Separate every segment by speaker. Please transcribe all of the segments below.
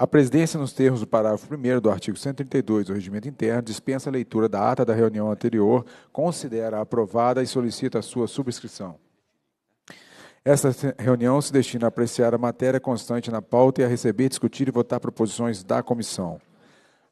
Speaker 1: A presidência, nos termos do parágrafo 1 do artigo 132 do Regimento Interno, dispensa a leitura da ata da reunião anterior, considera aprovada e solicita a sua subscrição. Esta reunião se destina a apreciar a matéria constante na pauta e a receber, discutir e votar proposições da comissão.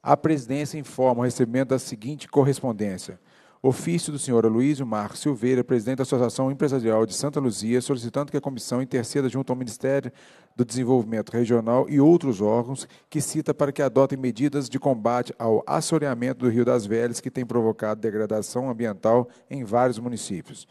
Speaker 1: A presidência informa o recebimento da seguinte correspondência: Ofício do senhor Aloysio Marcos Silveira, presidente da Associação Empresarial de Santa Luzia, solicitando que a comissão interceda junto ao Ministério do Desenvolvimento Regional e outros órgãos que cita para que adotem medidas de combate ao assoreamento do Rio das Velhas, que tem provocado degradação ambiental em vários municípios.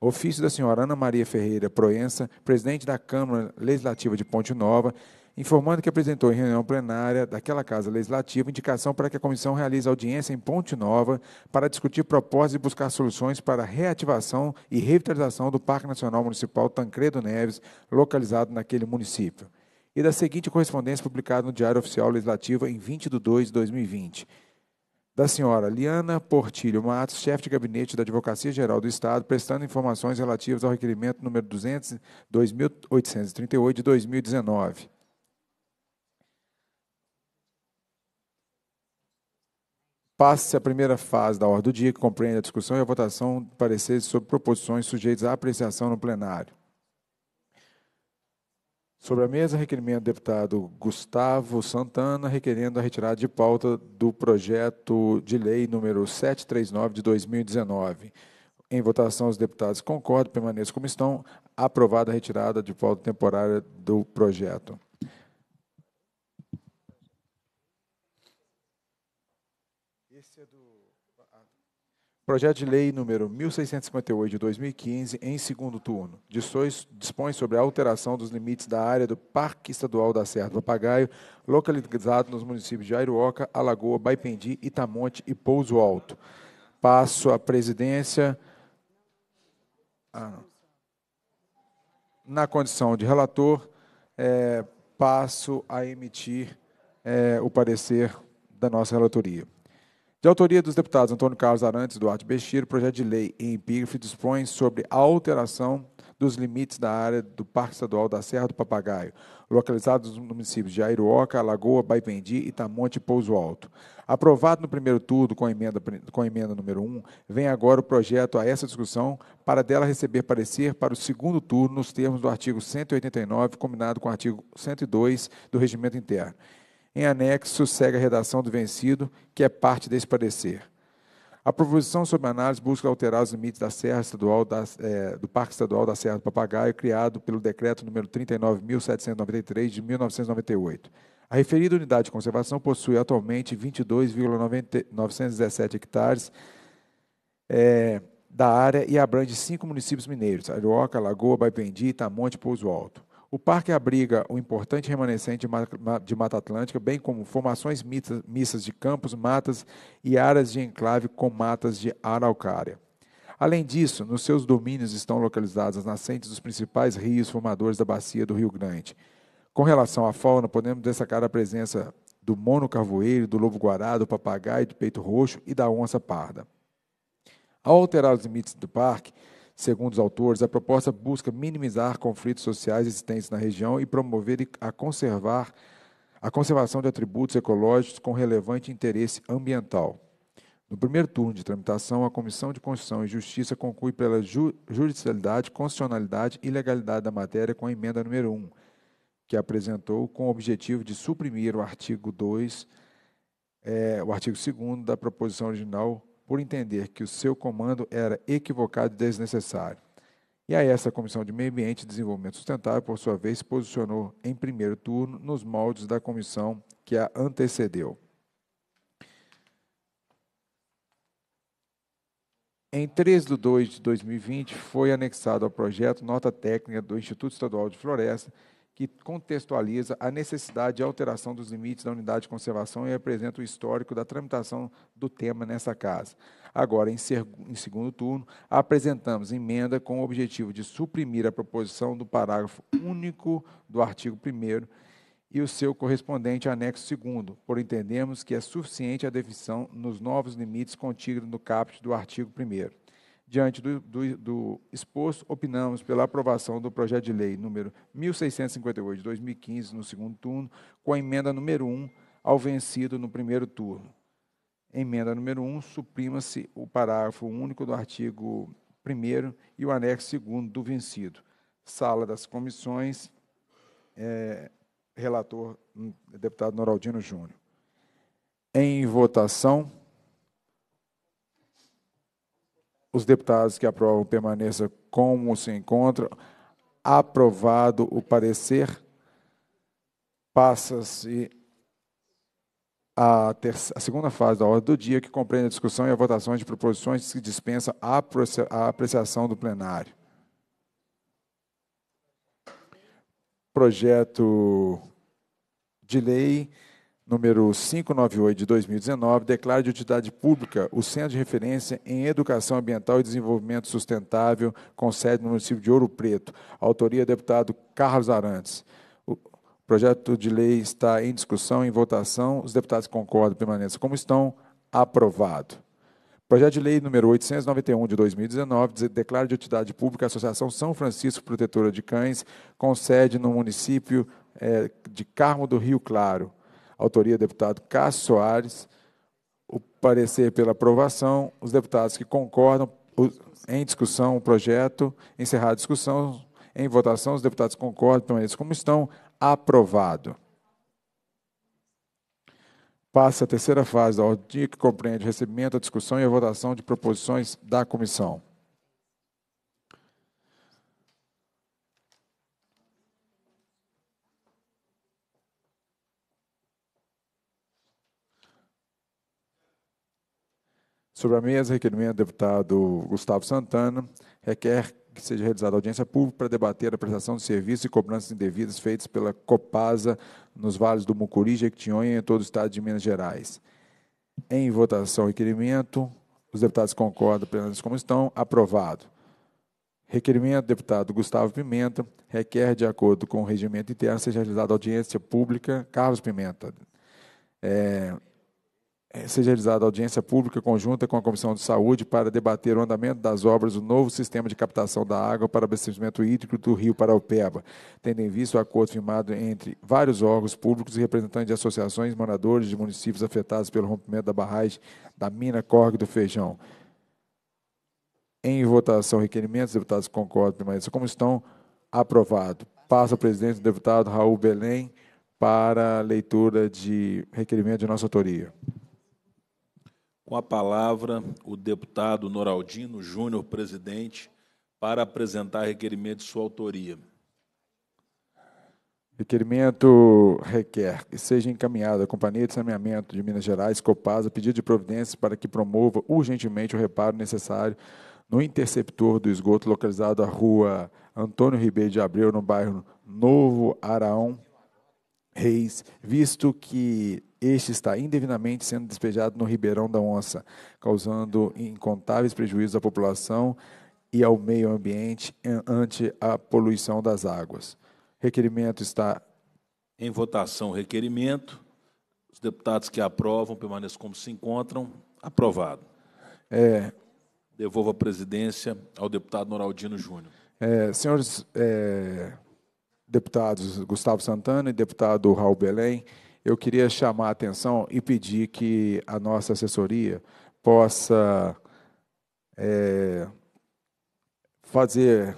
Speaker 1: Ofício da senhora Ana Maria Ferreira Proença, presidente da Câmara Legislativa de Ponte Nova, informando que apresentou em reunião plenária daquela Casa Legislativa indicação para que a comissão realize audiência em Ponte Nova para discutir propostas e buscar soluções para a reativação e revitalização do Parque Nacional Municipal Tancredo Neves, localizado naquele município. E da seguinte correspondência publicada no Diário Oficial Legislativo em 20 de 2 de 2020 da senhora Liana Portilho Matos, chefe de gabinete da Advocacia Geral do Estado, prestando informações relativas ao requerimento número 200, 2.838 de 2019. Passa a primeira fase da ordem do dia, que compreende a discussão e a votação de pareceres sobre proposições sujeitas à apreciação no plenário. Sobre a mesa, requerimento do deputado Gustavo Santana, requerendo a retirada de pauta do projeto de lei número 739 de 2019. Em votação, os deputados concordam, permaneçam como estão. Aprovada a retirada de pauta temporária do projeto. Projeto de Lei número 1658 de 2015, em segundo turno, dispõe sobre a alteração dos limites da área do Parque Estadual da Serra do Papagaio, localizado nos municípios de Airoca, Alagoa, Baipendi, Itamonte e Pouso Alto. Passo a presidência ah, na condição de relator, é, passo a emitir é, o parecer da nossa relatoria. De autoria dos deputados Antônio Carlos Arantes e Duarte Bechir, o projeto de lei em epígrafe dispõe sobre a alteração dos limites da área do Parque Estadual da Serra do Papagaio, localizados nos municípios de Airoca, Lagoa, Baipendi, Itamonte e Pouso Alto. Aprovado no primeiro turno com a emenda, com a emenda número 1, vem agora o projeto a essa discussão para dela receber parecer para o segundo turno nos termos do artigo 189, combinado com o artigo 102 do Regimento Interno. Em anexo, segue a redação do vencido, que é parte desse parecer. A proposição sobre análise busca alterar os limites da Serra Estadual da, é, do Parque Estadual da Serra do Papagaio, criado pelo Decreto número 39.793, de 1998. A referida unidade de conservação possui atualmente 22,917 hectares é, da área e abrange cinco municípios mineiros, Arioca, Lagoa, Baipendi, Itamonte e Pouso Alto. O parque abriga o importante remanescente de Mata Atlântica, bem como formações mistas de campos, matas e áreas de enclave com matas de araucária. Além disso, nos seus domínios estão localizadas as nascentes dos principais rios formadores da bacia do Rio Grande. Com relação à fauna, podemos destacar a presença do mono carvoeiro, do lobo guará, do papagaio de peito roxo e da onça parda. Ao alterar os limites do parque, Segundo os autores, a proposta busca minimizar conflitos sociais existentes na região e promover a conservar a conservação de atributos ecológicos com relevante interesse ambiental. No primeiro turno de tramitação, a Comissão de Constituição e Justiça conclui pela ju judicialidade, constitucionalidade e legalidade da matéria com a emenda número 1, que apresentou com o objetivo de suprimir o artigo 2, é, eh, o artigo 2 da proposição original por entender que o seu comando era equivocado e desnecessário. E aí essa Comissão de Meio Ambiente e Desenvolvimento Sustentável, por sua vez, se posicionou em primeiro turno nos moldes da comissão que a antecedeu. Em 13 de 2 de 2020, foi anexado ao projeto Nota Técnica do Instituto Estadual de Floresta, que contextualiza a necessidade de alteração dos limites da unidade de conservação e apresenta o histórico da tramitação do tema nessa casa. Agora, em, ser, em segundo turno, apresentamos emenda com o objetivo de suprimir a proposição do parágrafo único do artigo 1 e o seu correspondente anexo 2, por entendermos que é suficiente a definição nos novos limites contíguos no caput do artigo 1 Diante do, do, do, exposto, opinamos pela aprovação do projeto de lei número 1658 de 2015, no segundo turno, com a emenda número 1 ao vencido no primeiro turno. Emenda número 1, suprima-se o parágrafo único do artigo 1 e o anexo 2 do vencido. Sala das comissões, é, relator, hum, é deputado Noraldino Júnior. Em votação. Os deputados que aprovam permaneçam como se encontram. Aprovado o parecer, passa-se a, a, segunda fase da ordem do dia, que compreende a discussão e a votação de proposições que dispensa a, a apreciação do plenário. Projeto de lei número 598 de 2019, declara de utilidade pública o Centro de Referência em Educação Ambiental e Desenvolvimento Sustentável, com sede no município de Ouro Preto. Autoria, deputado Carlos Arantes. O projeto de lei está em discussão em votação. Os deputados concordam, permaneçam como estão. Aprovado. Projeto de Lei número 891 de 2019 declara de utilidade pública a Associação São Francisco Protetora de Cães, com sede no município eh, de Carmo do Rio Claro autoria deputado Cássio Soares. O parecer pela aprovação, os deputados que concordam em discussão o projeto, encerrada a discussão, em votação, os deputados concordam, permaneçam então, como estão, aprovado. Passa a terceira fase da ordem, que compreende o recebimento, a discussão e a votação de proposições da comissão. Sobre a mesa, requerimento do deputado Gustavo Santana, requer que seja realizada audiência pública para debater a prestação de serviços e cobranças indevidas feitas pela Copasa nos vales do Mucuri, Jequitinhonha e em todo o estado de Minas Gerais. Em votação, requerimento. Os deputados concordam, plenários como estão. Aprovado. Requerimento do deputado Gustavo Pimenta requer, de acordo com o regimento interno, seja realizada audiência pública. Carlos Pimenta. É, é, seja realizada audiência pública conjunta com a Comissão de Saúde para debater o andamento das obras do novo sistema de captação da água para abastecimento hídrico do Rio Paraupeba, tendo em vista o acordo firmado entre vários órgãos públicos e representantes de associações, moradores de municípios afetados pelo rompimento da barragem da mina Corgue do Feijão. Em votação, requerimentos, deputados concordam, permaneçam como estão, aprovado. Passa o presidente do deputado Raul Belém para a leitura de requerimento de nossa autoria.
Speaker 2: Com a palavra, o deputado Noraldino Júnior, presidente, para apresentar requerimento de sua autoria.
Speaker 1: Requerimento requer que seja encaminhado à Companhia de Saneamento de Minas Gerais, Copasa, pedido de providências para que promova urgentemente o reparo necessário no interceptor do esgoto localizado à rua Antônio Ribeiro de Abreu, no bairro Novo Araão Reis, visto que este está indevidamente sendo despejado no Ribeirão da Onça, causando incontáveis prejuízos à população e ao meio ambiente ante a poluição das águas. Requerimento está.
Speaker 2: Em votação, requerimento. Os deputados que aprovam permaneçam como se encontram. Aprovado. É... Devolvo a presidência ao deputado Noraldino Júnior.
Speaker 1: É, senhores é, deputados Gustavo Santana e deputado Raul Belém eu queria chamar a atenção e pedir que a nossa assessoria possa é, fazer,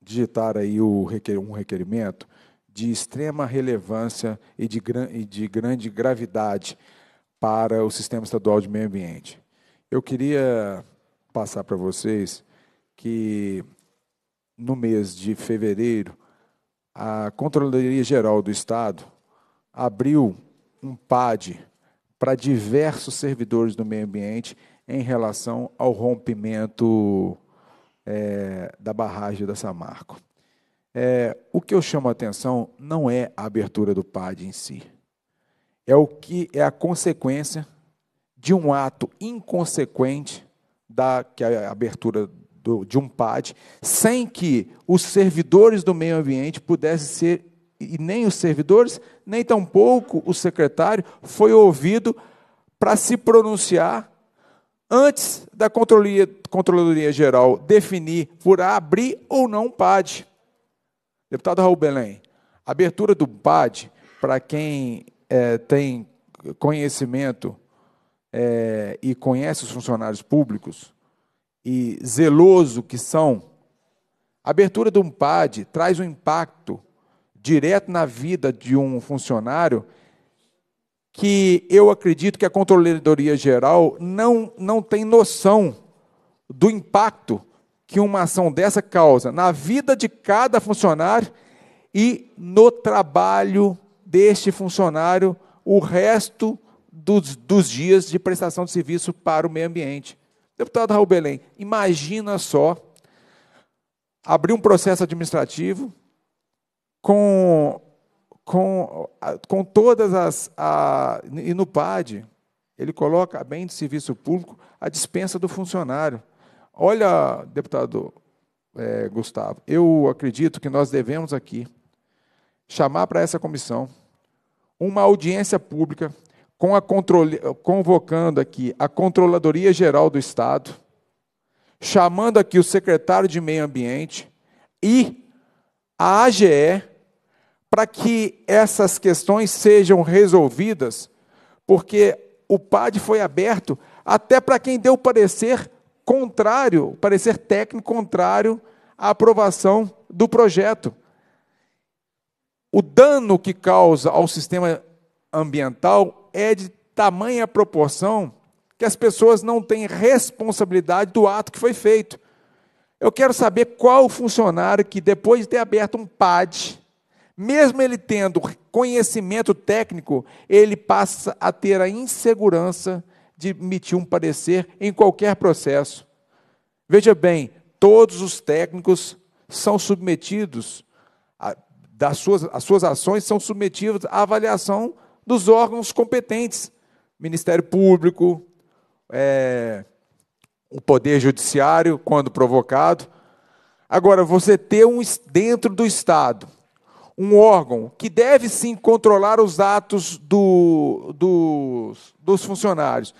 Speaker 1: digitar aí o, um requerimento de extrema relevância e de, e de grande gravidade para o Sistema Estadual de Meio Ambiente. Eu queria passar para vocês que no mês de fevereiro, a Controladoria Geral do Estado abriu um PAD para diversos servidores do meio ambiente em relação ao rompimento é, da barragem da Samarco. É, o que eu chamo a atenção não é a abertura do PAD em si, é o que é a consequência de um ato inconsequente da que é a abertura do, de um PAD, sem que os servidores do meio ambiente pudessem ser e nem os servidores, nem tampouco o secretário foi ouvido para se pronunciar antes da Controladoria, Controladoria Geral definir por abrir ou não o PAD. Deputado Raul Belém, abertura do PAD, para quem é, tem conhecimento é, e conhece os funcionários públicos e zeloso que são, a abertura de um PAD traz um impacto direto na vida de um funcionário que eu acredito que a Controladoria Geral não, não tem noção do impacto que uma ação dessa causa na vida de cada funcionário e no trabalho deste funcionário o resto dos, dos dias de prestação de serviço para o meio ambiente. Deputado Raul Belém, imagina só abrir um processo administrativo com, com, com todas as. A, e no PAD, ele coloca, a bem de serviço público, a dispensa do funcionário. Olha, deputado é, Gustavo, eu acredito que nós devemos aqui chamar para essa comissão uma audiência pública com a controle, convocando aqui a Controladoria Geral do Estado, chamando aqui o secretário de Meio Ambiente e a AGE para que essas questões sejam resolvidas, porque o PAD foi aberto até para quem deu parecer contrário, parecer técnico contrário à aprovação do projeto. O dano que causa ao sistema ambiental é de tamanha proporção que as pessoas não têm responsabilidade do ato que foi feito. Eu quero saber qual funcionário que, depois de ter aberto um PAD, mesmo ele tendo conhecimento técnico, ele passa a ter a insegurança de emitir um parecer em qualquer processo. Veja bem, todos os técnicos são submetidos, a, das suas, as suas ações são submetidas à avaliação dos órgãos competentes, Ministério Público, é, o Poder Judiciário, quando provocado. Agora, você ter um dentro do Estado um órgão que deve sim controlar os atos do, do, dos funcionários,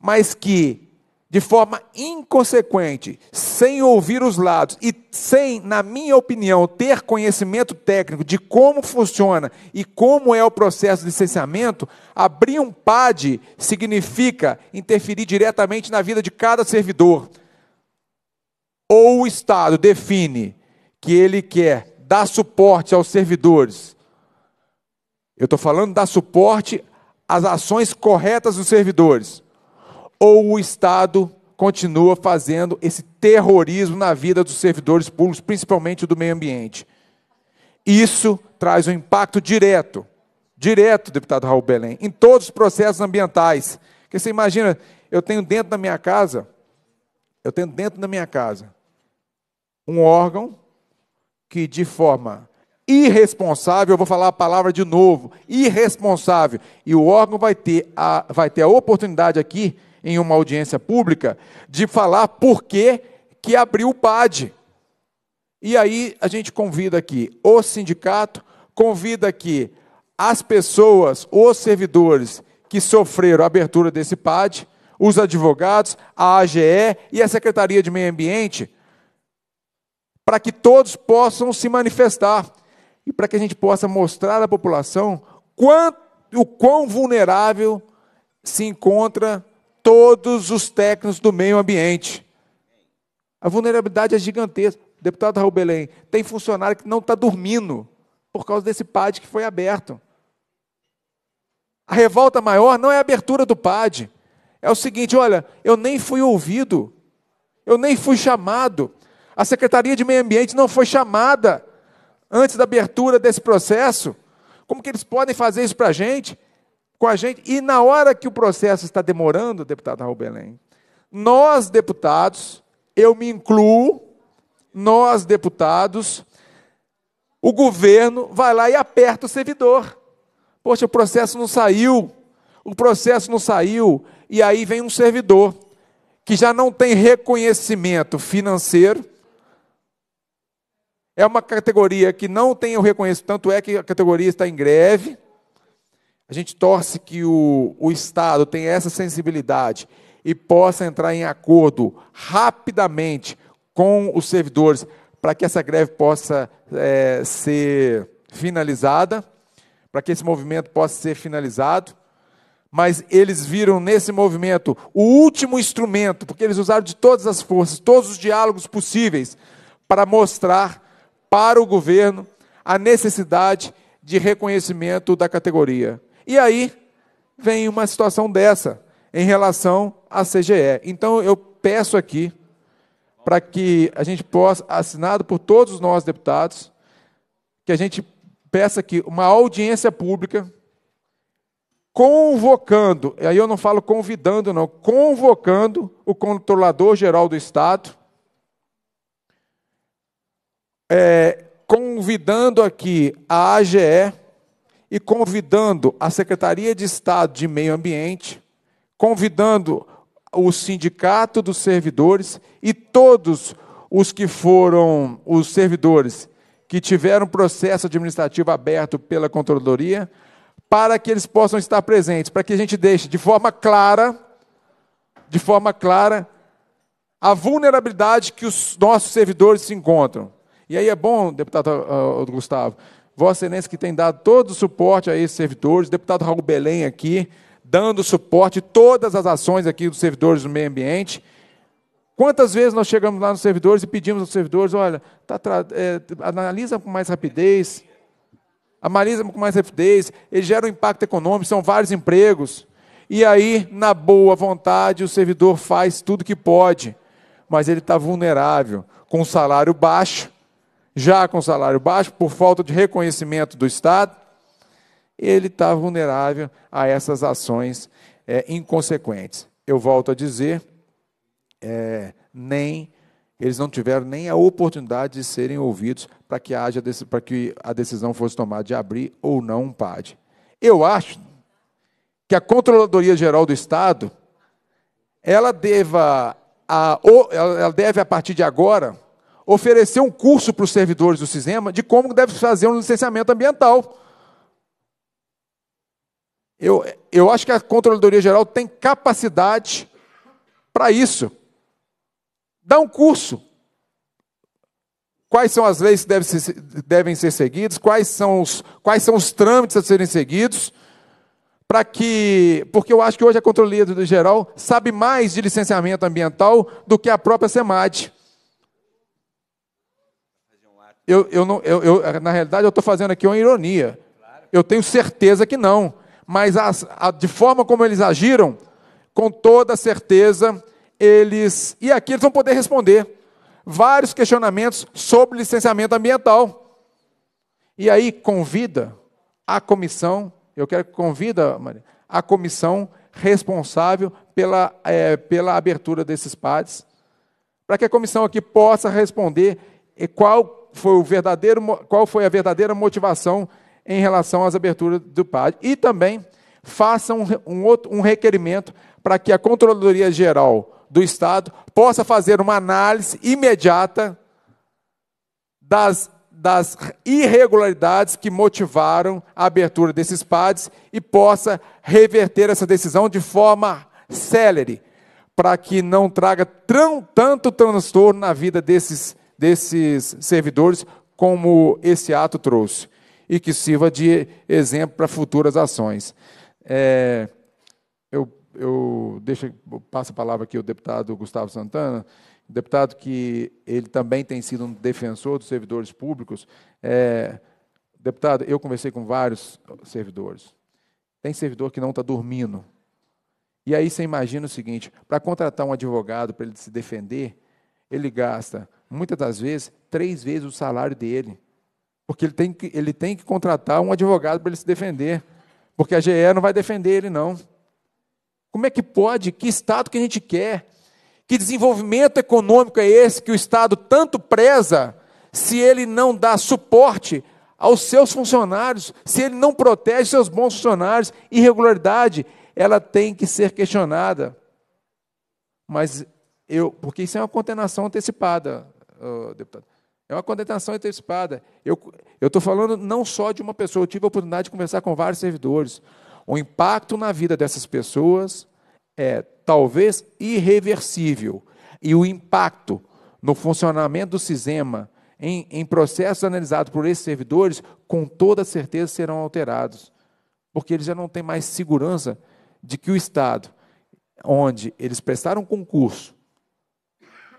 Speaker 1: mas que, de forma inconsequente, sem ouvir os lados e sem, na minha opinião, ter conhecimento técnico de como funciona e como é o processo de licenciamento, abrir um PAD significa interferir diretamente na vida de cada servidor. Ou o Estado define que ele quer dar suporte aos servidores. Eu estou falando dar suporte às ações corretas dos servidores. Ou o Estado continua fazendo esse terrorismo na vida dos servidores públicos, principalmente do meio ambiente. Isso traz um impacto direto, direto, deputado Raul Belém, em todos os processos ambientais. Porque você imagina, eu tenho dentro da minha casa, eu tenho dentro da minha casa um órgão que de forma irresponsável, eu vou falar a palavra de novo, irresponsável, e o órgão vai ter a, vai ter a oportunidade aqui, em uma audiência pública, de falar por que, que abriu o PAD. E aí a gente convida aqui o sindicato, convida aqui as pessoas, os servidores que sofreram a abertura desse PAD, os advogados, a AGE e a Secretaria de Meio Ambiente, para que todos possam se manifestar e para que a gente possa mostrar à população quanto, o quão vulnerável se encontra todos os técnicos do meio ambiente. A vulnerabilidade é gigantesca. Deputado Raul Belém, tem funcionário que não está dormindo por causa desse PAD que foi aberto. A revolta maior não é a abertura do PAD. É o seguinte: olha, eu nem fui ouvido, eu nem fui chamado, a Secretaria de Meio Ambiente não foi chamada antes da abertura desse processo. Como que eles podem fazer isso para a gente? Com a gente? E na hora que o processo está demorando, deputado Raul Belém, nós, deputados, eu me incluo, nós, deputados, o governo vai lá e aperta o servidor. Poxa, o processo não saiu, o processo não saiu, e aí vem um servidor que já não tem reconhecimento financeiro, é uma categoria que não tem o reconhecimento, tanto é que a categoria está em greve. A gente torce que o, o Estado tenha essa sensibilidade e possa entrar em acordo rapidamente com os servidores para que essa greve possa é, ser finalizada, para que esse movimento possa ser finalizado. Mas eles viram nesse movimento o último instrumento, porque eles usaram de todas as forças, todos os diálogos possíveis, para mostrar para o governo a necessidade de reconhecimento da categoria. E aí vem uma situação dessa em relação à CGE. Então eu peço aqui para que a gente possa, assinado por todos nós deputados, que a gente peça aqui uma audiência pública convocando, e aí eu não falo convidando não, convocando o controlador geral do estado é, convidando aqui a AGE e convidando a Secretaria de Estado de Meio Ambiente, convidando o Sindicato dos Servidores e todos os que foram os servidores que tiveram processo administrativo aberto pela Controladoria, para que eles possam estar presentes, para que a gente deixe de forma clara, de forma clara, a vulnerabilidade que os nossos servidores se encontram. E aí é bom, deputado uh, Gustavo, Vossa Excelência que tem dado todo o suporte a esses servidores, deputado Raul Belém aqui, dando suporte a todas as ações aqui dos servidores do meio ambiente. Quantas vezes nós chegamos lá nos servidores e pedimos aos servidores, olha, tá, é, analisa com mais rapidez, analisa com mais rapidez, ele gera um impacto econômico, são vários empregos. E aí, na boa vontade, o servidor faz tudo que pode, mas ele está vulnerável, com um salário baixo, já com salário baixo, por falta de reconhecimento do Estado, ele está vulnerável a essas ações é, inconsequentes. Eu volto a dizer, é, nem eles não tiveram nem a oportunidade de serem ouvidos para que haja para que a decisão fosse tomada de abrir ou não um PAD. Eu acho que a Controladoria Geral do Estado ela deva a, ela deve a partir de agora oferecer um curso para os servidores do sistema de como deve fazer um licenciamento ambiental. Eu, eu acho que a Controladoria Geral tem capacidade para isso. Dá um curso. Quais são as leis que devem ser, devem ser seguidas, quais são, os, quais são os trâmites a serem seguidos, para que. Porque eu acho que hoje a Controladoria Geral sabe mais de licenciamento ambiental do que a própria SEMAD. Eu, eu não, eu, eu, na realidade, eu estou fazendo aqui uma ironia. Eu tenho certeza que não. Mas a, de forma como eles agiram, com toda certeza, eles. E aqui eles vão poder responder vários questionamentos sobre licenciamento ambiental. E aí convida a comissão, eu quero que convida Maria, a comissão responsável pela, é, pela abertura desses PADs, para que a comissão aqui possa responder qual foi, o verdadeiro, qual foi a verdadeira motivação em relação às aberturas do PAD. E também faça um, um, outro, um requerimento para que a Controladoria Geral do Estado possa fazer uma análise imediata das, das irregularidades que motivaram a abertura desses PADs e possa reverter essa decisão de forma célere, para que não traga tão, tanto transtorno na vida desses desses servidores, como esse ato trouxe, e que sirva de exemplo para futuras ações. É, eu, eu, passa eu passo a palavra aqui ao deputado Gustavo Santana, deputado que ele também tem sido um defensor dos servidores públicos. É, deputado, eu conversei com vários servidores. Tem servidor que não está dormindo. E aí você imagina o seguinte: para contratar um advogado para ele se defender, ele gasta muitas das vezes, três vezes o salário dele. Porque ele tem que, ele tem que contratar um advogado para ele se defender. Porque a GE não vai defender ele, não. Como é que pode? Que Estado que a gente quer? Que desenvolvimento econômico é esse que o Estado tanto preza se ele não dá suporte aos seus funcionários, se ele não protege seus bons funcionários? Irregularidade, ela tem que ser questionada. Mas eu, porque isso é uma condenação antecipada deputado. É uma condenação antecipada. Eu estou falando não só de uma pessoa, eu tive a oportunidade de conversar com vários servidores. O impacto na vida dessas pessoas é talvez irreversível. E o impacto no funcionamento do sistema, em, em processos analisados por esses servidores, com toda certeza serão alterados. Porque eles já não têm mais segurança de que o Estado, onde eles prestaram concurso,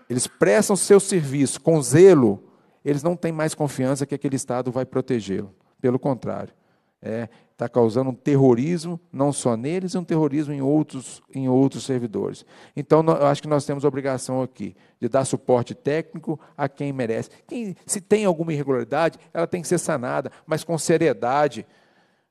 Speaker 1: eles prestam seu serviço com zelo, eles não têm mais confiança que aquele Estado vai protegê-lo. Pelo contrário, está é, tá causando um terrorismo, não só neles, e um terrorismo em outros, em outros servidores. Então, eu acho que nós temos a obrigação aqui de dar suporte técnico a quem merece. Quem, se tem alguma irregularidade, ela tem que ser sanada, mas com seriedade.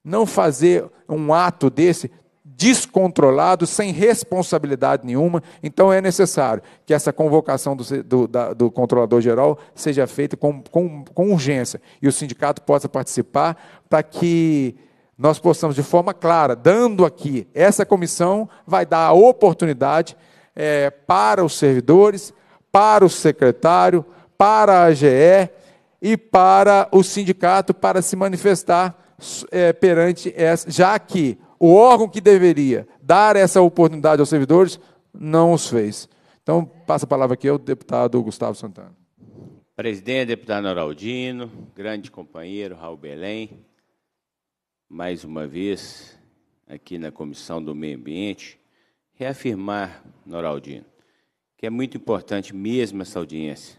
Speaker 1: Não fazer um ato desse descontrolado, sem responsabilidade nenhuma. Então é necessário que essa convocação do, do, da, do controlador geral seja feita com, com, com urgência e o sindicato possa participar para que nós possamos, de forma clara, dando aqui, essa comissão vai dar a oportunidade é, para os servidores, para o secretário, para a AGE e para o sindicato para se manifestar é, perante essa, já que o órgão que deveria dar essa oportunidade aos servidores não os fez. Então, passa a palavra aqui ao deputado Gustavo Santana.
Speaker 3: Presidente, deputado Noraldino, grande companheiro Raul Belém, mais uma vez aqui na Comissão do Meio Ambiente, reafirmar, Noraldino, que é muito importante mesmo essa audiência,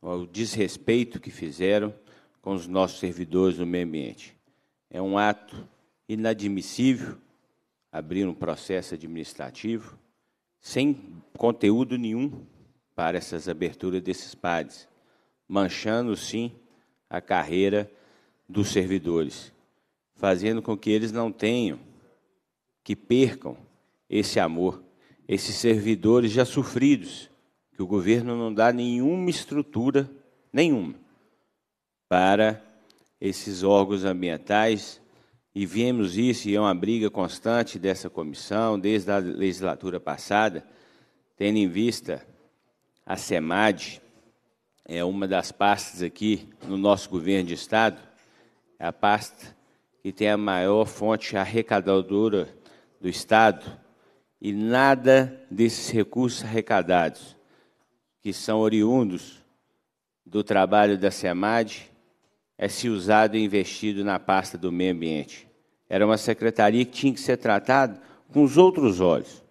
Speaker 3: o desrespeito que fizeram com os nossos servidores do meio ambiente. É um ato inadmissível abrir um processo administrativo sem conteúdo nenhum para essas aberturas desses PADs, manchando, sim, a carreira dos servidores, fazendo com que eles não tenham, que percam esse amor, esses servidores já sofridos, que o governo não dá nenhuma estrutura, nenhuma, para esses órgãos ambientais, e vemos isso, e é uma briga constante dessa comissão desde a legislatura passada, tendo em vista a SEMAD, é uma das pastas aqui no nosso governo de Estado, é a pasta que tem a maior fonte arrecadadora do Estado, e nada desses recursos arrecadados, que são oriundos do trabalho da SEMAD, é se usado e investido na pasta do meio ambiente. Era uma secretaria que tinha que ser tratada com os outros olhos,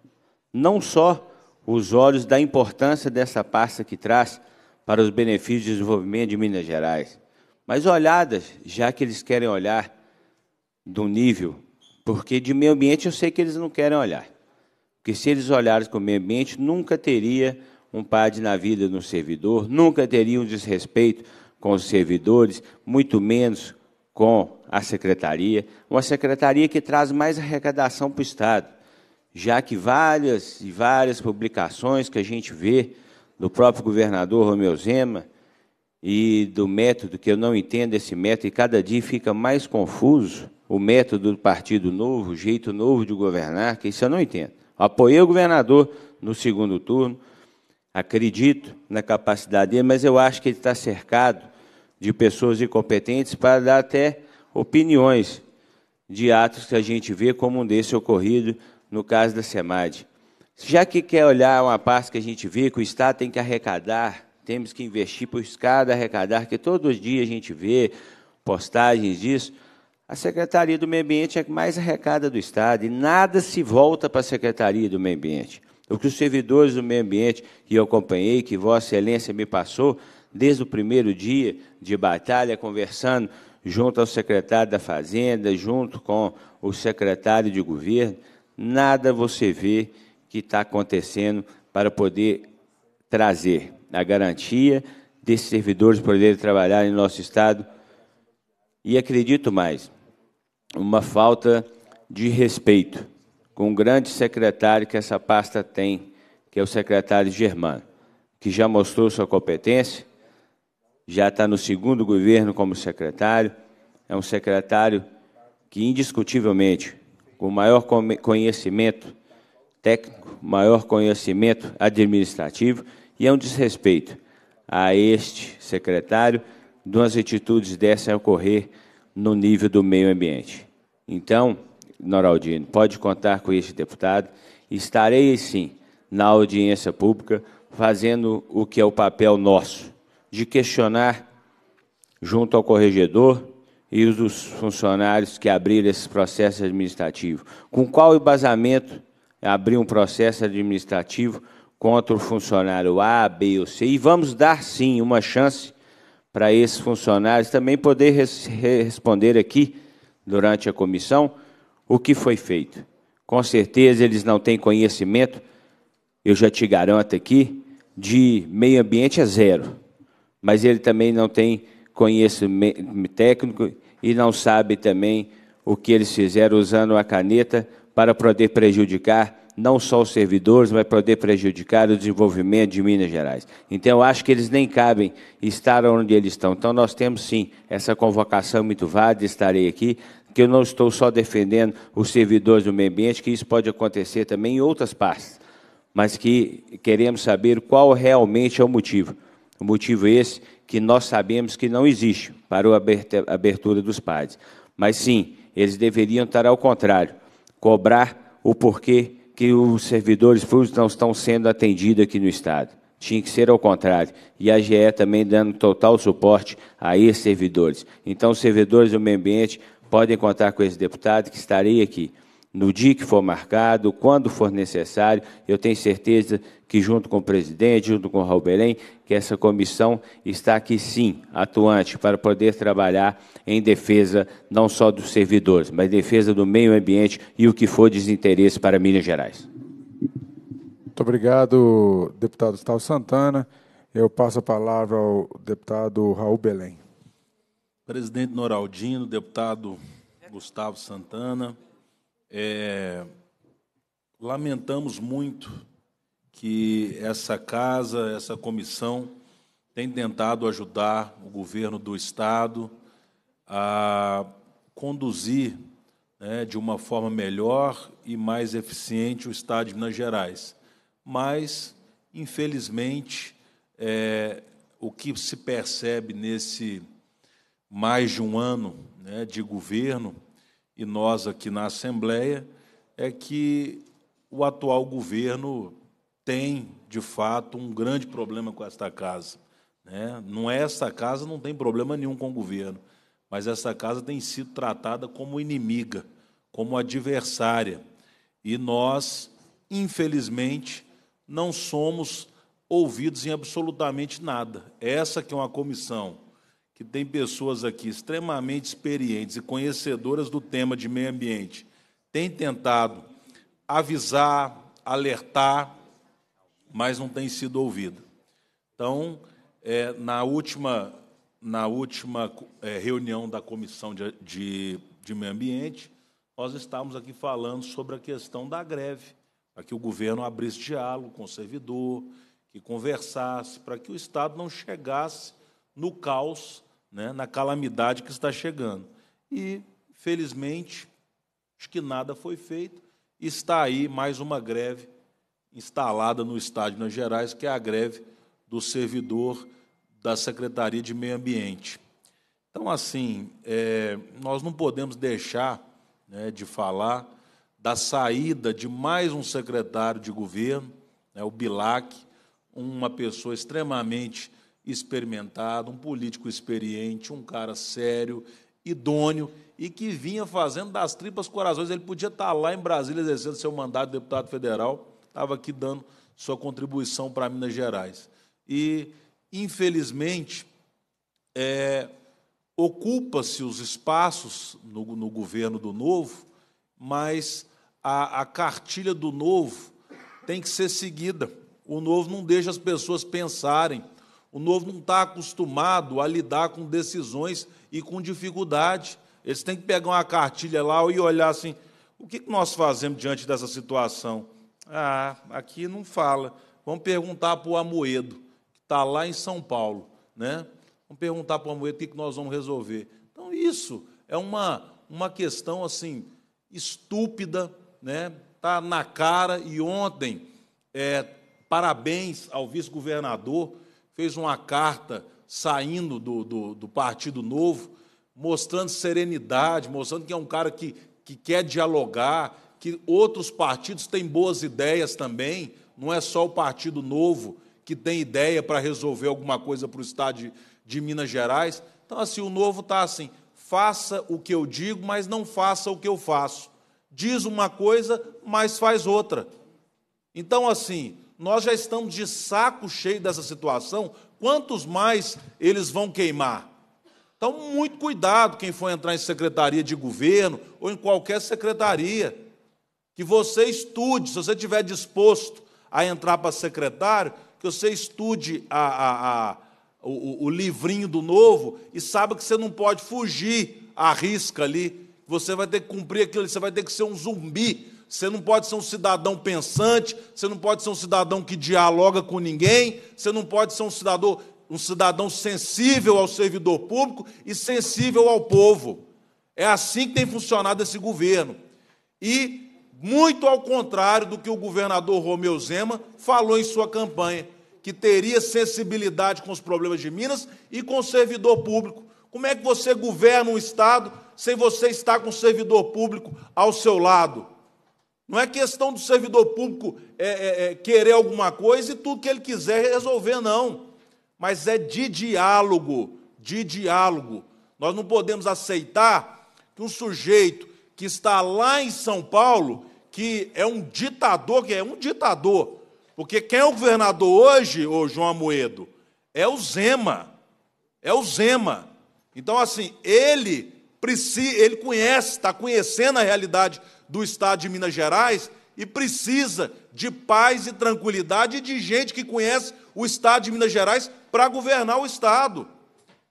Speaker 3: não só os olhos da importância dessa pasta que traz para os benefícios de desenvolvimento de Minas Gerais, mas olhadas, já que eles querem olhar do nível, porque de meio ambiente eu sei que eles não querem olhar. Porque se eles olharem com o meio ambiente, nunca teria um padre na vida no servidor, nunca teria um desrespeito com os servidores, muito menos com a secretaria, uma secretaria que traz mais arrecadação para o Estado, já que várias e várias publicações que a gente vê do próprio governador Romeu Zema e do método, que eu não entendo esse método, e cada dia fica mais confuso, o método do Partido Novo, o jeito novo de governar, que isso eu não entendo. Apoiei o governador no segundo turno, acredito na capacidade dele, mas eu acho que ele está cercado de pessoas incompetentes para dar até opiniões de atos que a gente vê como um desse ocorrido no caso da SEMAD. Já que quer olhar uma parte que a gente vê que o Estado tem que arrecadar, temos que investir por escada, arrecadar, que todos os dias a gente vê postagens disso, a Secretaria do Meio Ambiente é a que mais arrecada do Estado e nada se volta para a Secretaria do Meio Ambiente. O que os servidores do meio ambiente que eu acompanhei, que Vossa Excelência me passou, desde o primeiro dia de batalha, conversando junto ao secretário da Fazenda, junto com o secretário de governo. Nada você vê que está acontecendo para poder trazer a garantia desses servidores poderem trabalhar em nosso Estado. E acredito mais, uma falta de respeito com o grande secretário que essa pasta tem, que é o secretário Germano, que já mostrou sua competência, já está no segundo governo como secretário. É um secretário que, indiscutivelmente, com maior conhecimento técnico, maior conhecimento administrativo, e é um desrespeito a este secretário umas atitudes dessas ocorrer no nível do meio ambiente. Então, Noraldino, pode contar com este deputado. Estarei, sim, na audiência pública, fazendo o que é o papel nosso, de questionar junto ao corregedor e os funcionários que abriram esse processo administrativo. Com qual embasamento abrir um processo administrativo contra o funcionário A, B ou C? E vamos dar sim uma chance para esses funcionários também poder res responder aqui durante a comissão o que foi feito. Com certeza eles não têm conhecimento, eu já te garanto aqui, de meio ambiente é zero mas ele também não tem conhecimento técnico e não sabe também o que eles fizeram usando a caneta para poder prejudicar não só os servidores, mas poder prejudicar o desenvolvimento de Minas Gerais. Então, eu acho que eles nem cabem estar onde eles estão. Então, nós temos sim essa convocação muito válida, estarei aqui, que eu não estou só defendendo os servidores do meio ambiente, que isso pode acontecer também em outras partes, mas que queremos saber qual realmente é o motivo. O motivo é esse que nós sabemos que não existe para a abertura dos padres. Mas sim, eles deveriam estar ao contrário, cobrar o porquê que os servidores públicos não estão sendo atendidos aqui no Estado. Tinha que ser ao contrário. E a GE também dando total suporte a esses servidores. Então, servidores do meio ambiente podem contar com esse deputado que estarei aqui no dia que for marcado, quando for necessário. Eu tenho certeza que, junto com o presidente, junto com o Raul Belém, que essa comissão está aqui sim, atuante, para poder trabalhar em defesa não só dos servidores, mas defesa do meio ambiente e o que for desinteresse para Minas Gerais.
Speaker 1: Muito obrigado, deputado Gustavo Santana. Eu passo a palavra ao deputado Raul Belém.
Speaker 2: Presidente Noraldino, deputado Gustavo Santana, é, lamentamos muito que essa casa, essa comissão, tem tentado ajudar o governo do Estado a conduzir né, de uma forma melhor e mais eficiente o Estado de Minas Gerais. Mas, infelizmente, é, o que se percebe nesse mais de um ano né, de governo e nós aqui na Assembleia é que o atual governo tem, de fato, um grande problema com esta casa. Né? Não é esta casa não tem problema nenhum com o governo, mas esta casa tem sido tratada como inimiga, como adversária. E nós, infelizmente, não somos ouvidos em absolutamente nada. Essa que é uma comissão que tem pessoas aqui extremamente experientes e conhecedoras do tema de meio ambiente, tem tentado avisar, alertar, mas não tem sido ouvida. Então, é, na última, na última é, reunião da Comissão de, de, de Meio Ambiente, nós estávamos aqui falando sobre a questão da greve, para que o governo abrisse diálogo com o servidor, que conversasse, para que o Estado não chegasse no caos né, na calamidade que está chegando. E, felizmente, acho que nada foi feito. Está aí mais uma greve instalada no estádio de Minas Gerais, que é a greve do servidor da Secretaria de Meio Ambiente. Então, assim, é, nós não podemos deixar né, de falar da saída de mais um secretário de governo, né, o Bilac, uma pessoa extremamente experimentado, um político experiente, um cara sério, idôneo e que vinha fazendo das tripas corações. Ele podia estar tá lá em Brasília exercendo seu mandato de deputado federal, estava aqui dando sua contribuição para Minas Gerais. E, infelizmente, é, ocupa-se os espaços no, no, governo do novo, mas a, a cartilha do novo tem que ser seguida. O novo não deixa as pessoas pensarem o novo não está acostumado a lidar com decisões e com dificuldade. Eles têm que pegar uma cartilha lá e olhar assim: o que nós fazemos diante dessa situação? Ah, aqui não fala. Vamos perguntar para o Amoedo, que está lá em São Paulo. Né? Vamos perguntar para o Amoedo o que nós vamos resolver. Então, isso é uma, uma questão assim estúpida, né? Tá na cara. E ontem, é, parabéns ao vice-governador fez uma carta saindo do, do, do Partido Novo, mostrando serenidade, mostrando que é um cara que, que quer dialogar, que outros partidos têm boas ideias também, não é só o Partido Novo que tem ideia para resolver alguma coisa para o Estado de, de Minas Gerais. Então, assim, o novo está assim: faça o que eu digo, mas não faça o que eu faço. Diz uma coisa, mas faz outra. Então, assim, nós já estamos de saco cheio dessa situação, quantos mais eles vão queimar? Então, muito cuidado quem for entrar em secretaria de governo ou em qualquer secretaria. Que você estude, se você estiver disposto a entrar para secretário, que você estude a, a, a, o, o livrinho do novo e saiba que você não pode fugir à risca ali. Você vai ter que cumprir aquilo, você vai ter que ser um zumbi você não pode ser um cidadão pensante, você não pode ser um cidadão que dialoga com ninguém, você não pode ser um cidadão, um cidadão sensível ao servidor público e sensível ao povo. É assim que tem funcionado esse governo. E muito ao contrário do que o governador Romeu Zema falou em sua campanha, que teria sensibilidade com os problemas de Minas e com o servidor público. Como é que você governa um estado sem você estar com o servidor público ao seu lado? Não é questão do servidor público é, é, é, querer alguma coisa e tudo que ele quiser resolver, não. Mas é de diálogo, de diálogo. Nós não podemos aceitar que um sujeito que está lá em São Paulo, que é um ditador, que é um ditador, porque quem é o governador hoje, o João Amoedo, é o Zema. É o Zema. Então, assim, ele ele conhece, está conhecendo a realidade do estado de Minas Gerais e precisa de paz e tranquilidade e de gente que conhece o estado de Minas Gerais para governar o estado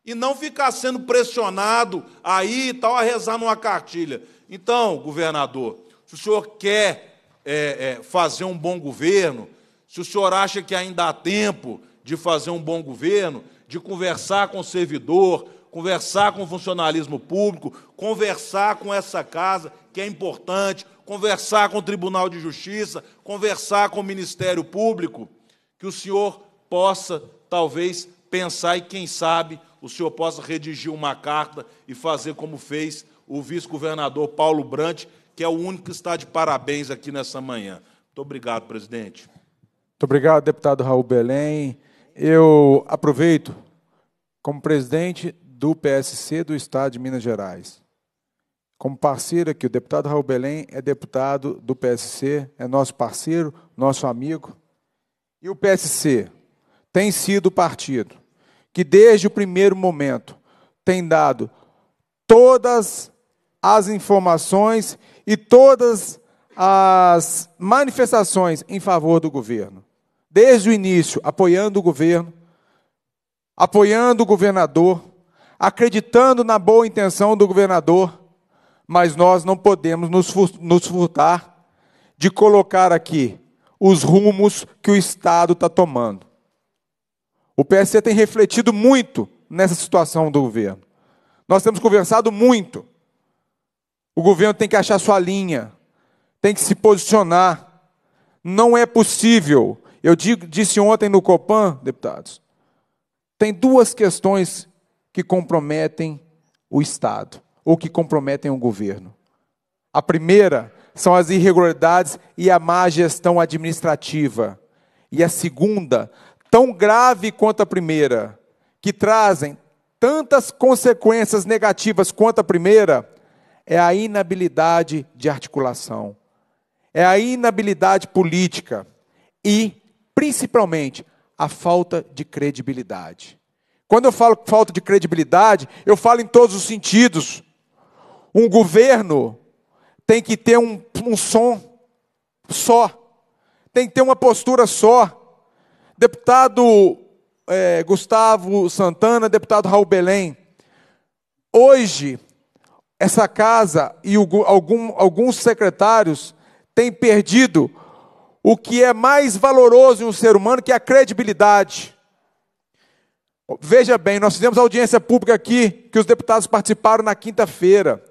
Speaker 2: e não ficar sendo pressionado aí e tal a rezar numa cartilha. Então, governador, se o senhor quer é, é, fazer um bom governo, se o senhor acha que ainda há tempo de fazer um bom governo, de conversar com o servidor, conversar com o funcionalismo público, conversar com essa casa que é importante, conversar com o Tribunal de Justiça, conversar com o Ministério Público, que o senhor possa, talvez, pensar e, quem sabe, o senhor possa redigir uma carta e fazer como fez o vice-governador Paulo Brant, que é o único que está de parabéns aqui nessa manhã. Muito obrigado, presidente.
Speaker 1: Muito obrigado, deputado Raul Belém. Eu aproveito como presidente do PSC do Estado de Minas Gerais como parceiro aqui, o deputado Raul Belém é deputado do PSC, é nosso parceiro, nosso amigo. E o PSC tem sido o partido que, desde o primeiro momento, tem dado todas as informações e todas as manifestações em favor do governo. Desde o início, apoiando o governo, apoiando o governador, acreditando na boa intenção do governador mas nós não podemos nos furtar de colocar aqui os rumos que o Estado está tomando. O PSC tem refletido muito nessa situação do governo. Nós temos conversado muito. O governo tem que achar sua linha, tem que se posicionar. Não é possível. Eu disse ontem no Copan, deputados, tem duas questões que comprometem o Estado ou que comprometem o governo. A primeira são as irregularidades e a má gestão administrativa. E a segunda, tão grave quanto a primeira, que trazem tantas consequências negativas quanto a primeira, é a inabilidade de articulação, é a inabilidade política e, principalmente, a falta de credibilidade. Quando eu falo falta de credibilidade, eu falo em todos os sentidos. Um governo tem que ter um, um som só, tem que ter uma postura só. Deputado é, Gustavo Santana, deputado Raul Belém, hoje essa casa e o, algum, alguns secretários têm perdido o que é mais valoroso em um ser humano, que é a credibilidade. Veja bem, nós fizemos audiência pública aqui, que os deputados participaram na quinta-feira.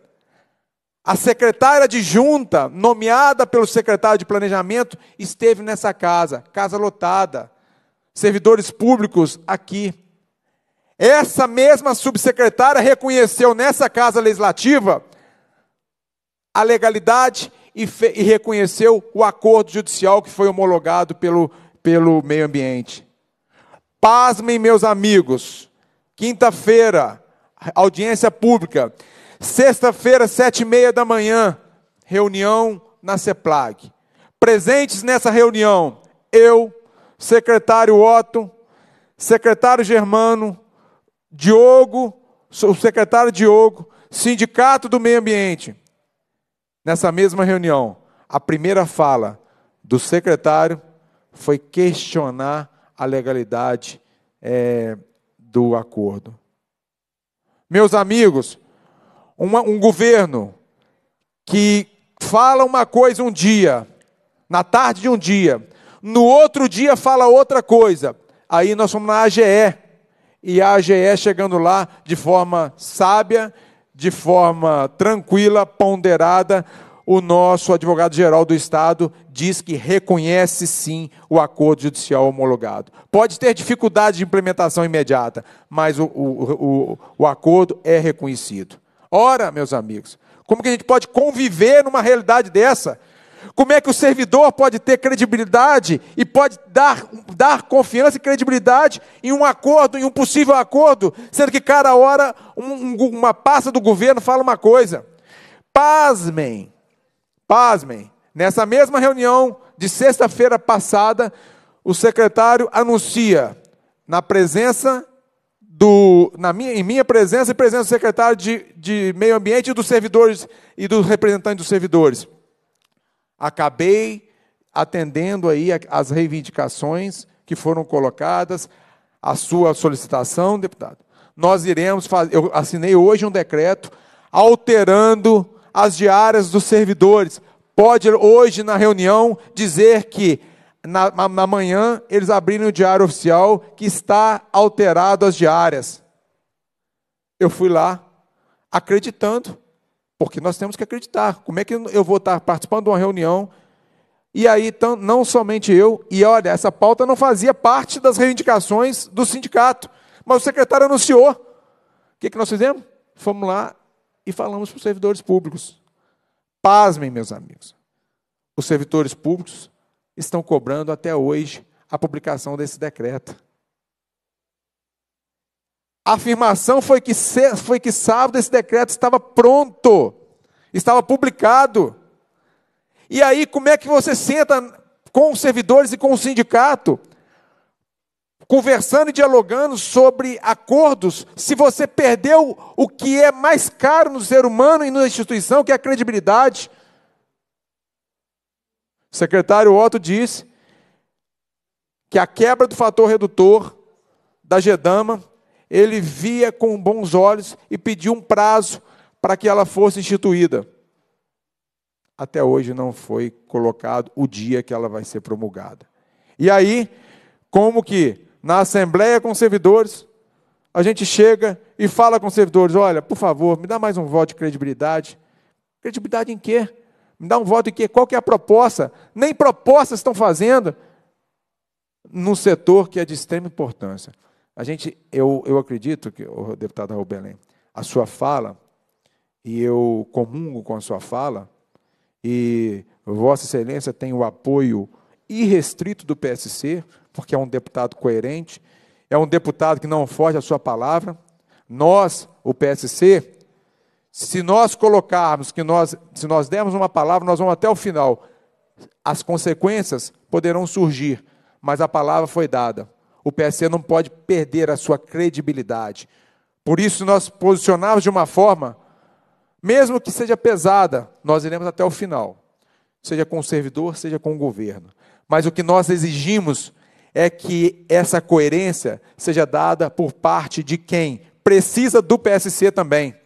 Speaker 1: A secretária de junta, nomeada pelo secretário de planejamento, esteve nessa casa, casa lotada. Servidores públicos aqui. Essa mesma subsecretária reconheceu nessa casa legislativa a legalidade e, e reconheceu o acordo judicial que foi homologado pelo, pelo meio ambiente. Pasmem, meus amigos, quinta-feira, audiência pública Sexta-feira, sete e meia da manhã, reunião na CEPLAG. Presentes nessa reunião, eu, secretário Otto, secretário Germano, Diogo, o secretário Diogo, Sindicato do Meio Ambiente. Nessa mesma reunião, a primeira fala do secretário foi questionar a legalidade é, do acordo. Meus amigos, uma, um governo que fala uma coisa um dia, na tarde de um dia, no outro dia fala outra coisa. Aí nós fomos na AGE. E a AGE chegando lá de forma sábia, de forma tranquila, ponderada, o nosso advogado-geral do Estado diz que reconhece sim o acordo judicial homologado. Pode ter dificuldade de implementação imediata, mas o, o, o, o acordo é reconhecido. Ora, meus amigos, como que a gente pode conviver numa realidade dessa? Como é que o servidor pode ter credibilidade e pode dar, dar confiança e credibilidade em um acordo, em um possível acordo, sendo que cada hora um, uma pasta do governo fala uma coisa? Pasmem, pasmem, nessa mesma reunião de sexta-feira passada, o secretário anuncia, na presença do, na minha, em minha presença e presença do secretário de, de Meio Ambiente e dos servidores e dos representantes dos servidores. Acabei atendendo aí as reivindicações que foram colocadas, a sua solicitação, deputado. Nós iremos fazer, eu assinei hoje um decreto alterando as diárias dos servidores. Pode hoje na reunião dizer que na, na manhã, eles abriram o diário oficial que está alterado as diárias. Eu fui lá acreditando, porque nós temos que acreditar. Como é que eu vou estar participando de uma reunião? E aí, tão, não somente eu, e olha, essa pauta não fazia parte das reivindicações do sindicato, mas o secretário anunciou. O que, que nós fizemos? Fomos lá e falamos para os servidores públicos. Pasmem, meus amigos. Os servidores públicos estão cobrando até hoje a publicação desse decreto. A afirmação foi que, foi que sábado esse decreto estava pronto, estava publicado. E aí, como é que você senta com os servidores e com o sindicato, conversando e dialogando sobre acordos, se você perdeu o que é mais caro no ser humano e na instituição, que é a credibilidade? O secretário Otto diz que a quebra do fator redutor da Gedama ele via com bons olhos e pediu um prazo para que ela fosse instituída. Até hoje não foi colocado o dia que ela vai ser promulgada. E aí, como que na assembleia com os servidores, a gente chega e fala com os servidores: olha, por favor, me dá mais um voto de credibilidade. Credibilidade em quê? Me dá um voto de quê? Qual que é a proposta? Nem propostas estão fazendo num setor que é de extrema importância. A gente, eu, eu acredito que, o deputado Raul Belém, a sua fala, e eu comungo com a sua fala, e Vossa Excelência tem o apoio irrestrito do PSC, porque é um deputado coerente, é um deputado que não foge à sua palavra. Nós, o PSC, se nós colocarmos que nós, se nós dermos uma palavra, nós vamos até o final. As consequências poderão surgir, mas a palavra foi dada. O PSC não pode perder a sua credibilidade. Por isso, nós posicionarmos de uma forma, mesmo que seja pesada, nós iremos até o final, seja com o servidor, seja com o governo. Mas o que nós exigimos é que essa coerência seja dada por parte de quem precisa do PSC também.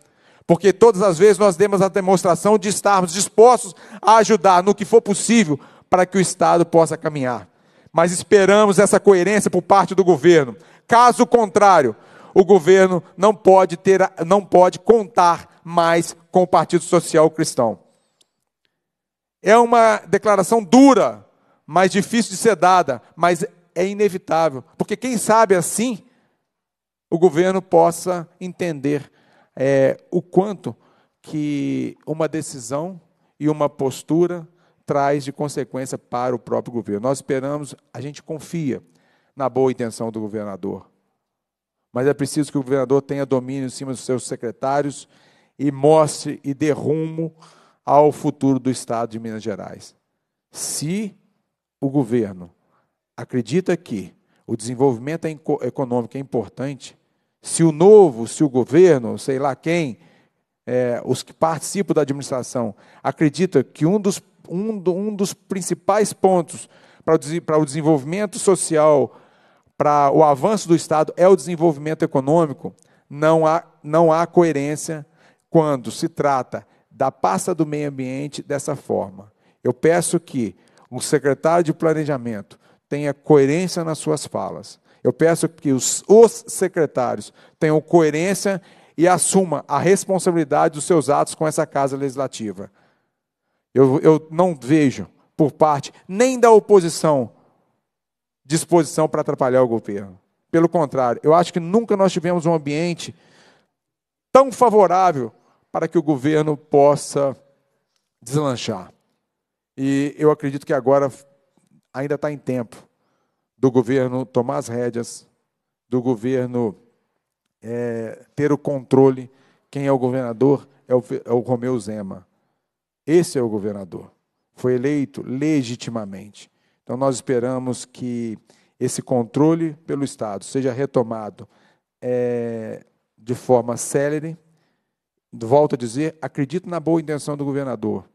Speaker 1: Porque todas as vezes nós demos a demonstração de estarmos dispostos a ajudar no que for possível para que o Estado possa caminhar. Mas esperamos essa coerência por parte do governo. Caso contrário, o governo não pode ter, não pode contar mais com o Partido Social Cristão. É uma declaração dura, mas difícil de ser dada, mas é inevitável, porque quem sabe assim o governo possa entender é, o quanto que uma decisão e uma postura traz de consequência para o próprio governo. Nós esperamos, a gente confia na boa intenção do governador, mas é preciso que o governador tenha domínio em cima dos seus secretários e mostre e dê rumo ao futuro do Estado de Minas Gerais. Se o governo acredita que o desenvolvimento econômico é importante, se o novo, se o governo, sei lá quem, é, os que participam da administração, acredita que um dos, um, do, um dos principais pontos para o, para o desenvolvimento social, para o avanço do Estado, é o desenvolvimento econômico, não há, não há coerência quando se trata da pasta do meio ambiente dessa forma. Eu peço que o secretário de Planejamento tenha coerência nas suas falas. Eu peço que os, os secretários tenham coerência e assuma a responsabilidade dos seus atos com essa Casa Legislativa. Eu, eu não vejo, por parte nem da oposição, disposição para atrapalhar o governo. Pelo contrário, eu acho que nunca nós tivemos um ambiente tão favorável para que o governo possa deslanchar. E eu acredito que agora ainda está em tempo do governo tomar as rédeas, do governo é, ter o controle. Quem é o governador é o, é o Romeu Zema. Esse é o governador. Foi eleito legitimamente. Então, nós esperamos que esse controle pelo Estado seja retomado é, de forma célere. Volto a dizer, acredito na boa intenção do governador.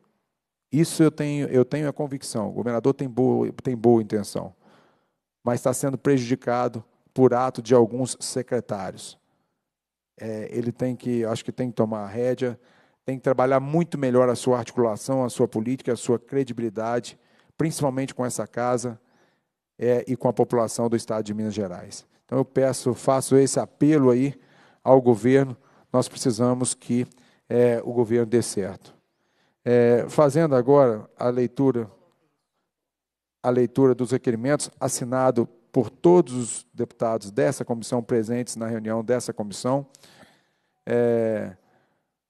Speaker 1: Isso eu tenho, eu tenho a convicção. O governador tem boa, tem boa intenção mas está sendo prejudicado por ato de alguns secretários. É, ele tem que, acho que tem que tomar a rédea, tem que trabalhar muito melhor a sua articulação, a sua política, a sua credibilidade, principalmente com essa casa é, e com a população do Estado de Minas Gerais. Então eu peço, faço esse apelo aí ao governo. Nós precisamos que é, o governo dê certo. É, fazendo agora a leitura a leitura dos requerimentos assinado por todos os deputados dessa comissão presentes na reunião dessa comissão, é,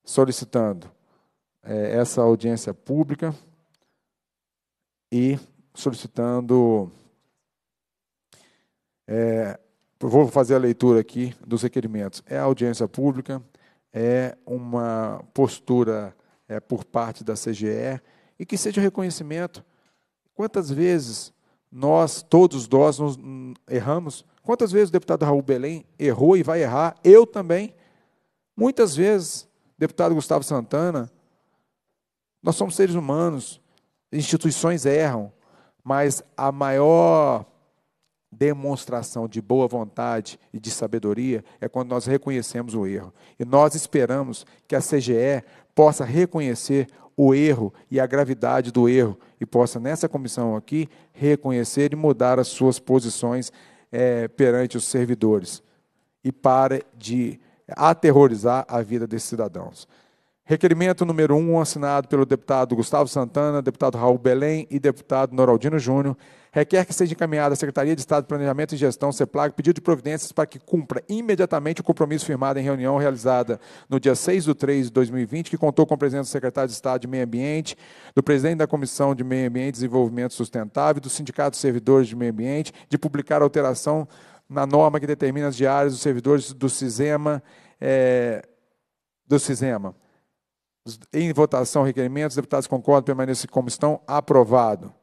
Speaker 1: solicitando é, essa audiência pública e solicitando. É, vou fazer a leitura aqui dos requerimentos. É a audiência pública, é uma postura é, por parte da CGE e que seja o reconhecimento Quantas vezes nós, todos nós, nos, hum, erramos? Quantas vezes o deputado Raul Belém errou e vai errar? Eu também. Muitas vezes, deputado Gustavo Santana, nós somos seres humanos, instituições erram, mas a maior demonstração de boa vontade e de sabedoria é quando nós reconhecemos o erro. E nós esperamos que a CGE possa reconhecer o erro e a gravidade do erro e possa, nessa comissão aqui, reconhecer e mudar as suas posições é, perante os servidores e pare de aterrorizar a vida desses cidadãos. Requerimento número 1, um, assinado pelo deputado Gustavo Santana, deputado Raul Belém e deputado Noraldino Júnior, requer que seja encaminhada à Secretaria de Estado de Planejamento e Gestão, CEPLAG, pedido de providências para que cumpra imediatamente o compromisso firmado em reunião realizada no dia 6 de 3 de 2020, que contou com a presença do secretário de Estado de Meio Ambiente, do presidente da Comissão de Meio Ambiente e Desenvolvimento Sustentável, do Sindicato de Servidores de Meio Ambiente, de publicar alteração na norma que determina as diárias dos servidores do SISEMA, é, eh, do SISEMA em votação, requerimentos. Deputados concordam, permaneçam como estão. Aprovado.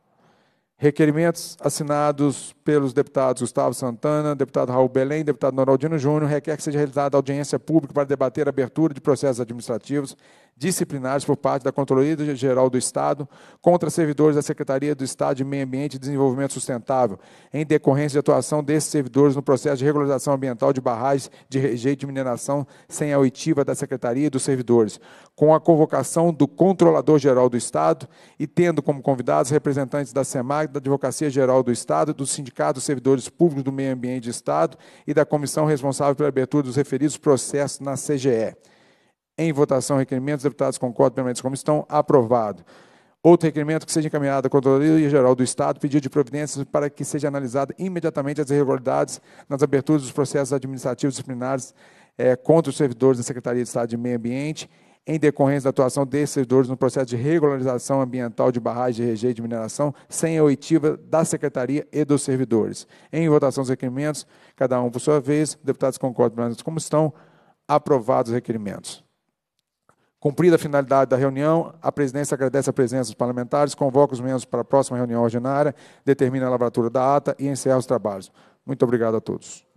Speaker 1: Requerimentos assinados pelos deputados Gustavo Santana, deputado Raul Belém, deputado Noraldino Júnior, requer que seja realizada audiência pública para debater a abertura de processos administrativos disciplinares por parte da Controladoria Geral do Estado contra servidores da Secretaria do Estado de Meio Ambiente e Desenvolvimento Sustentável, em decorrência de atuação desses servidores no processo de regularização ambiental de barragens de rejeito de mineração sem a oitiva da Secretaria e dos servidores, com a convocação do Controlador Geral do Estado e tendo como convidados representantes da Semag, da Advocacia Geral do Estado, do Sindicato dos Servidores Públicos do Meio Ambiente do Estado e da comissão responsável pela abertura dos referidos processos na CGE. Em votação, requerimento. Os deputados concordam, permanentes como estão. Aprovado. Outro requerimento que seja encaminhado à Controladoria Geral do Estado, pedido de providências para que seja analisada imediatamente as irregularidades nas aberturas dos processos administrativos disciplinares é, contra os servidores da Secretaria de Estado de Meio Ambiente, em decorrência da atuação desses servidores no processo de regularização ambiental de barragem de rejeito de mineração, sem a oitiva da Secretaria e dos servidores. Em votação os requerimentos, cada um por sua vez, deputados concordam como estão, aprovados os requerimentos. Cumprida a finalidade da reunião, a presidência agradece a presença dos parlamentares, convoca os membros para a próxima reunião ordinária, determina a lavratura da ata e encerra os trabalhos. Muito obrigado a todos.